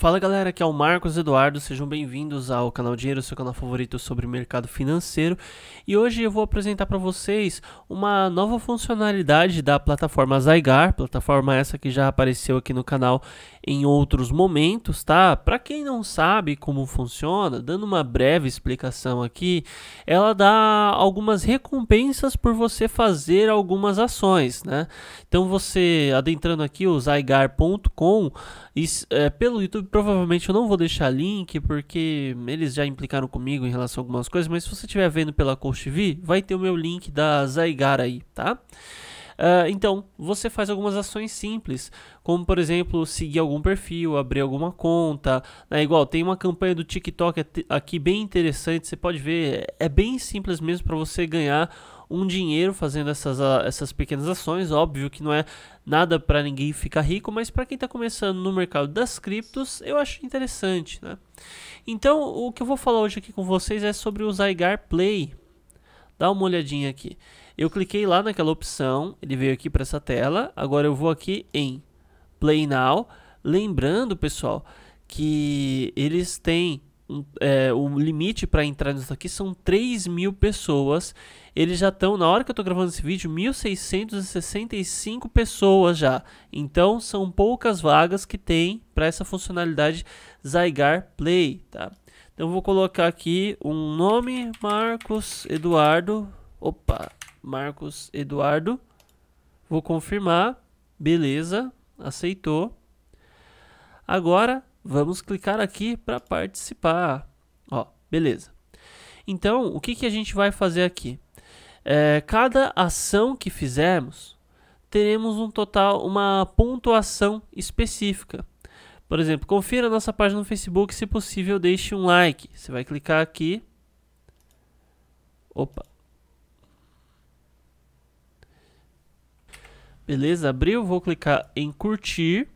Fala galera, aqui é o Marcos Eduardo, sejam bem-vindos ao canal Dinheiro, seu canal favorito sobre mercado financeiro. E hoje eu vou apresentar para vocês uma nova funcionalidade da plataforma Zygar, plataforma essa que já apareceu aqui no canal em outros momentos, tá? Para quem não sabe como funciona, dando uma breve explicação aqui, ela dá algumas recompensas por você fazer algumas ações, né? Então você adentrando aqui o zygar.com, é, pelo YouTube provavelmente eu não vou deixar link, porque eles já implicaram comigo em relação a algumas coisas, mas se você estiver vendo pela Coach TV, vai ter o meu link da Zaigar aí, tá? Uh, então, você faz algumas ações simples, como por exemplo, seguir algum perfil, abrir alguma conta. Né? Igual, tem uma campanha do TikTok aqui bem interessante, você pode ver, é bem simples mesmo para você ganhar um dinheiro fazendo essas, ah, essas pequenas ações. Óbvio que não é nada para ninguém ficar rico, mas para quem está começando no mercado das criptos, eu acho interessante. Né? Então, o que eu vou falar hoje aqui com vocês é sobre o Zygar Play. Dá uma olhadinha aqui. Eu cliquei lá naquela opção, ele veio aqui para essa tela. Agora eu vou aqui em Play Now. Lembrando, pessoal, que eles têm é, o limite para entrar nisso aqui são 3 mil pessoas. Eles já estão, na hora que eu estou gravando esse vídeo, 1.665 pessoas já. Então são poucas vagas que tem para essa funcionalidade Zygar Play, tá? Então vou colocar aqui um nome, Marcos Eduardo. Opa, Marcos Eduardo. Vou confirmar. Beleza, aceitou. Agora Vamos clicar aqui para participar. Ó, beleza. Então, o que, que a gente vai fazer aqui? É, cada ação que fizermos, teremos um total, uma pontuação específica. Por exemplo, confira nossa página no Facebook, se possível deixe um like. Você vai clicar aqui. Opa. Beleza, abriu, vou clicar em curtir.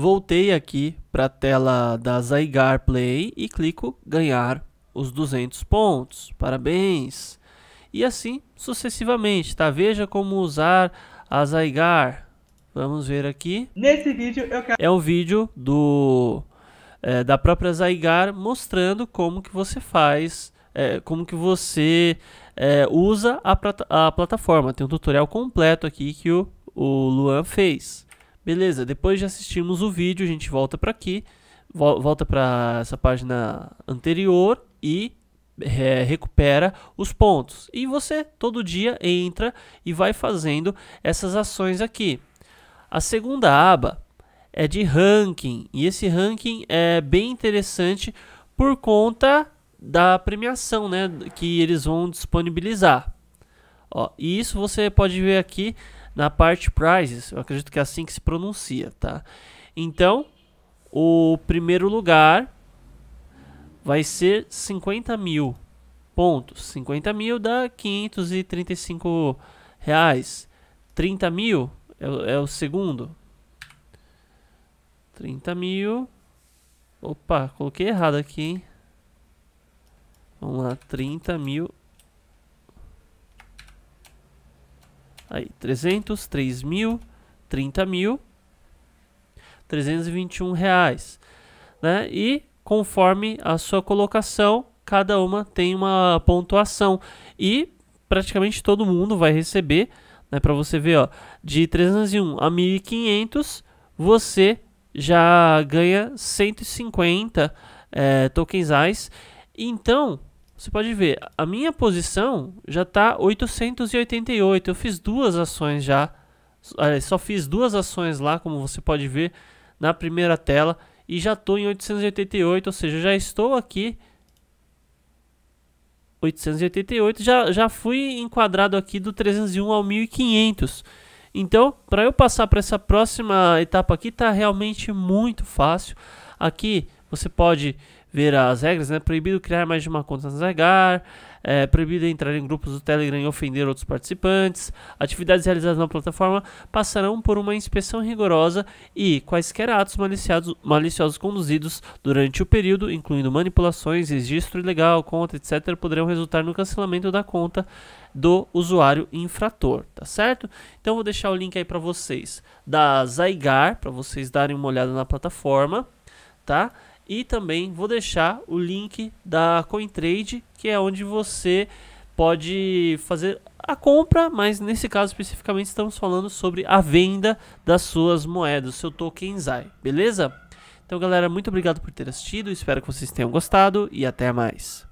Voltei aqui para a tela da Zygar Play e clico ganhar os 200 pontos. Parabéns! E assim sucessivamente, tá? Veja como usar a Zygar. Vamos ver aqui. Nesse vídeo eu quero... É um vídeo do é, da própria Zygar mostrando como que você faz, é, como que você é, usa a, a plataforma. Tem um tutorial completo aqui que o, o Luan fez. Beleza, depois de assistirmos o vídeo, a gente volta para aqui, volta para essa página anterior e é, recupera os pontos. E você todo dia entra e vai fazendo essas ações aqui. A segunda aba é de ranking, e esse ranking é bem interessante por conta da premiação né, que eles vão disponibilizar. Ó, e isso você pode ver aqui na parte prizes, eu acredito que é assim que se pronuncia, tá? Então, o primeiro lugar vai ser 50 mil pontos. 50 mil dá 535 reais. 30 mil é, é o segundo. 30 mil. Opa, coloquei errado aqui, hein? Vamos lá, 30 mil Aí, 300, 3 mil, 30 mil, 321 reais. Né? E conforme a sua colocação, cada uma tem uma pontuação. E praticamente todo mundo vai receber, né, para você ver, ó, de 301 a 1500, você já ganha 150 é, eh, tokens AIS. Então, você pode ver, a minha posição já está 888. Eu fiz duas ações já. É, só fiz duas ações lá, como você pode ver na primeira tela. E já estou em 888, ou seja, já estou aqui 888, já, já fui enquadrado aqui do 301 ao 1500. Então, para eu passar para essa próxima etapa aqui, está realmente muito fácil. Aqui você pode ver as regras, né? Proibido criar mais de uma conta no Zegar, é, proibido entrar em grupos do Telegram e ofender outros participantes. Atividades realizadas na plataforma passarão por uma inspeção rigorosa e quaisquer atos maliciados, maliciosos conduzidos durante o período, incluindo manipulações, registro ilegal, conta, etc., poderão resultar no cancelamento da conta do usuário infrator, tá certo? Então vou deixar o link aí para vocês da Zygar, para vocês darem uma olhada na plataforma, tá? E também vou deixar o link da CoinTrade, que é onde você pode fazer a compra, mas nesse caso especificamente estamos falando sobre a venda das suas moedas, seu token ZAI, beleza? Então galera, muito obrigado por ter assistido, espero que vocês tenham gostado e até mais.